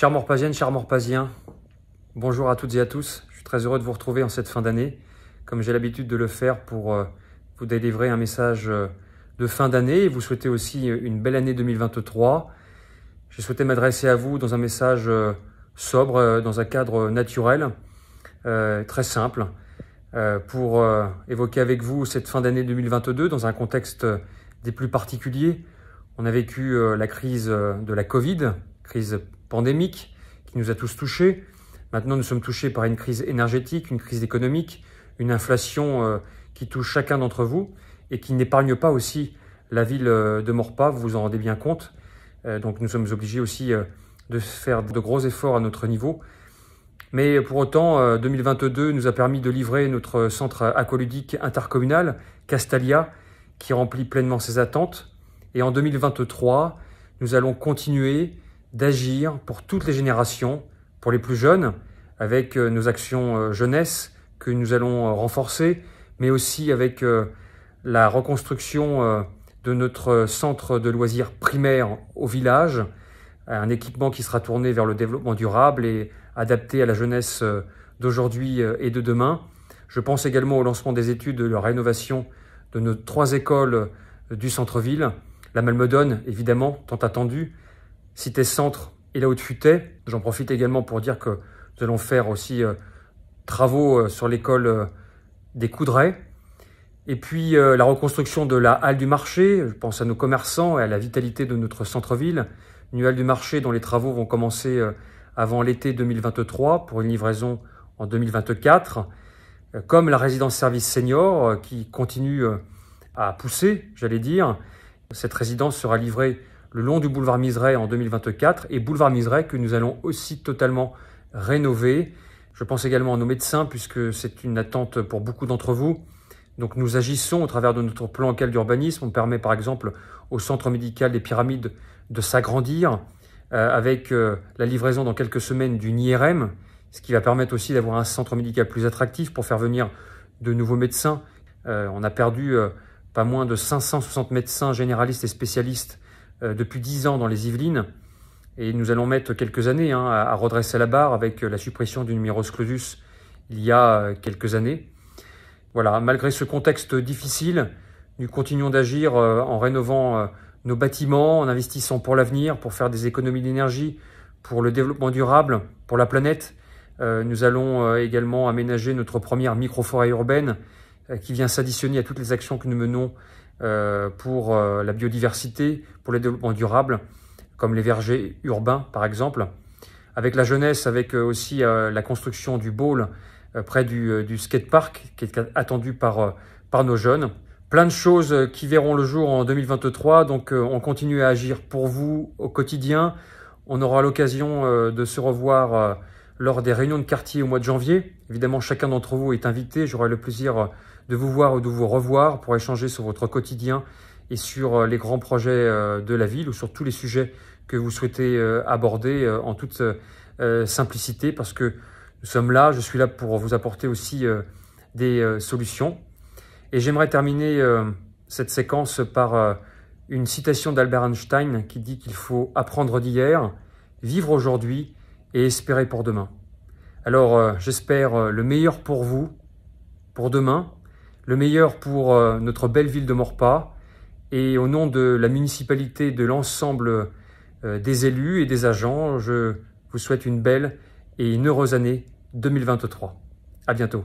Chers Morpasiennes, chers Morpasiens, bonjour à toutes et à tous. Je suis très heureux de vous retrouver en cette fin d'année, comme j'ai l'habitude de le faire pour euh, vous délivrer un message euh, de fin d'année et vous souhaiter aussi euh, une belle année 2023. J'ai souhaité m'adresser à vous dans un message sobre, dans un cadre naturel, très simple, pour évoquer avec vous cette fin d'année 2022 dans un contexte des plus particuliers. On a vécu la crise de la Covid, crise pandémique qui nous a tous touchés. Maintenant, nous sommes touchés par une crise énergétique, une crise économique, une inflation euh, qui touche chacun d'entre vous et qui n'épargne pas aussi la ville euh, de Morpa, vous vous en rendez bien compte. Euh, donc nous sommes obligés aussi de faire de gros efforts à notre niveau. Mais pour autant, 2022 nous a permis de livrer notre centre aqualudique intercommunal, Castalia, qui remplit pleinement ses attentes. Et en 2023, nous allons continuer d'agir pour toutes les générations, pour les plus jeunes, avec euh, nos actions euh, jeunesse que nous allons euh, renforcer, mais aussi avec la reconstruction de notre centre de loisirs primaire au village, un équipement qui sera tourné vers le développement durable et adapté à la jeunesse d'aujourd'hui et de demain. Je pense également au lancement des études de la rénovation de nos trois écoles du centre-ville, la Malmedonne évidemment, tant attendue, Cité Centre et La haute tu J'en profite également pour dire que nous allons faire aussi euh, travaux euh, sur l'école euh, des Coudray. Et puis la reconstruction de la halle du marché, je pense à nos commerçants et à la vitalité de notre centre-ville. Une halle du marché dont les travaux vont commencer avant l'été 2023 pour une livraison en 2024. Comme la résidence service senior qui continue à pousser, j'allais dire. Cette résidence sera livrée le long du boulevard Miseret en 2024 et boulevard Miseret que nous allons aussi totalement rénover. Je pense également à nos médecins puisque c'est une attente pour beaucoup d'entre vous. Donc nous agissons au travers de notre plan local d'urbanisme. On permet par exemple au centre médical des pyramides de s'agrandir euh, avec euh, la livraison dans quelques semaines d'une IRM, ce qui va permettre aussi d'avoir un centre médical plus attractif pour faire venir de nouveaux médecins. Euh, on a perdu pas moins de 560 médecins généralistes et spécialistes euh, depuis 10 ans dans les Yvelines. Et nous allons mettre quelques années hein, à redresser la barre avec euh, la suppression du numéros clausus il y a euh, quelques années. Voilà, malgré ce contexte difficile, nous continuons d'agir en rénovant nos bâtiments, en investissant pour l'avenir, pour faire des économies d'énergie, pour le développement durable, pour la planète. Nous allons également aménager notre première microforêt urbaine qui vient s'additionner à toutes les actions que nous menons euh, pour euh, la biodiversité, pour les développements durables, comme les vergers urbains par exemple. Avec la jeunesse, avec euh, aussi la construction du bowl près du, skatepark qui est attendu par, par nos jeunes. Plein de choses qui verront le jour en 2023, donc on continue à agir pour vous au quotidien. On aura l'occasion de se revoir lors des réunions de quartier au mois de janvier. Évidemment, chacun d'entre vous est invité. J'aurai le plaisir de vous voir ou de vous revoir pour échanger sur votre quotidien et sur euh, les grands projets euh, de la ville ou sur tous les sujets que vous souhaitez euh, aborder en toute simplicité parce que nous sommes là, je suis là pour vous apporter aussi des solutions. Et j'aimerais terminer cette séquence par une citation d'Albert Einstein qui dit qu'il faut apprendre d'hier, vivre aujourd'hui et espérer pour demain. Alors euh, j'espère euh, le meilleur pour vous, pour demain, le meilleur pour euh, notre belle ville de Morpa, et au nom de la municipalité, de l'ensemble des élus et des agents, je vous souhaite une belle et une heureuse année 2023. À bientôt.